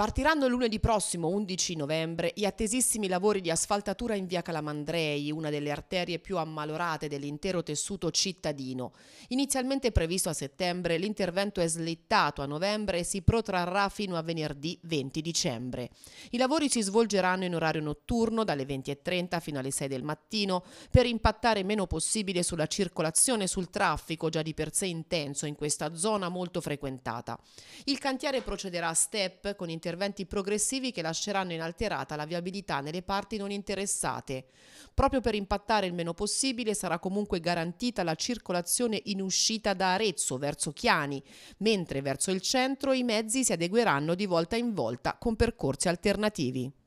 Partiranno lunedì prossimo, 11 novembre, gli attesissimi lavori di asfaltatura in via Calamandrei, una delle arterie più ammalorate dell'intero tessuto cittadino. Inizialmente previsto a settembre, l'intervento è slittato a novembre e si protrarrà fino a venerdì 20 dicembre. I lavori si svolgeranno in orario notturno dalle 20.30 fino alle 6 del mattino per impattare meno possibile sulla circolazione e sul traffico già di per sé intenso in questa zona molto frequentata. Il cantiere procederà a step con interventi interventi progressivi che lasceranno inalterata la viabilità nelle parti non interessate. Proprio per impattare il meno possibile sarà comunque garantita la circolazione in uscita da Arezzo verso Chiani, mentre verso il centro i mezzi si adegueranno di volta in volta con percorsi alternativi.